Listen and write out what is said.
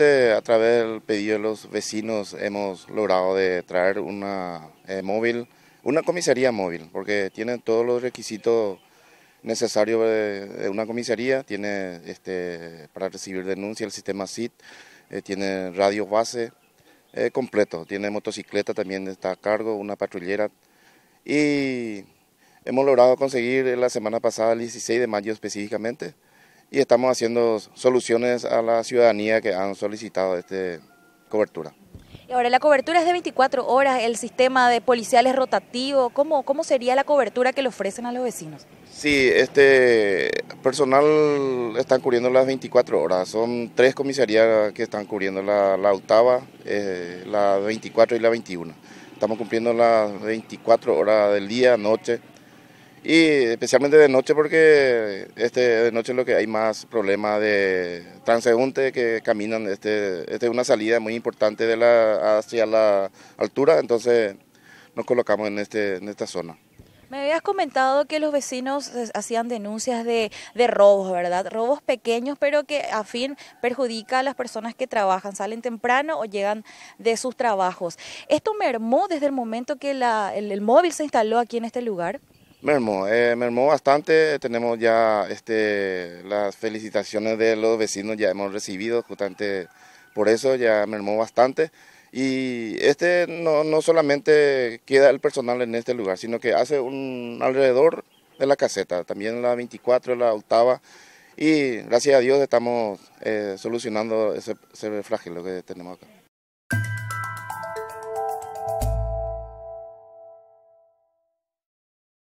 a través del pedido de los vecinos hemos logrado de traer una eh, móvil, una comisaría móvil, porque tiene todos los requisitos necesarios eh, de, una comisaría, tiene este, para recibir denuncia el sistema SIT, eh, tiene radio base completo, tiene motocicleta también está a cargo, una patrullera y hemos logrado conseguir la semana pasada, el 16 de mayo específicamente, y estamos haciendo soluciones a la ciudadanía que han solicitado esta cobertura. Y ahora la cobertura es de 24 horas, el sistema de policiales rotativo, ¿cómo, cómo sería la cobertura que le ofrecen a los vecinos? Sí, este personal están cubriendo las 24 horas, son tres comisarías que están cubriendo la, la octava, eh, la 24 y la 21. Estamos cumpliendo las 24 horas del día, noche, y especialmente de noche porque este, de noche es lo que hay más problemas de transeúntes que caminan. Este, este, es una salida muy importante de la, hacia la altura, entonces nos colocamos en, este, en esta zona. Me habías comentado que los vecinos hacían denuncias de, robos, ¿verdad? Robos pequeños, pero que a fin perjudica a las personas que trabajan, salen temprano o llegan de sus trabajos. ¿Esto mermó desde el momento que el, el móvil se instaló aquí en este lugar? Mermó, eh, mermó bastante, tenemos ya este, las felicitaciones de los vecinos, ya hemos recibido justamente por eso, ya mermó bastante. Y este no, solamente queda el personal en este lugar, sino que hace un alrededor de la caseta, también la 24, la octava, y gracias a Dios estamos eh, solucionando ese, ese frágil que tenemos acá.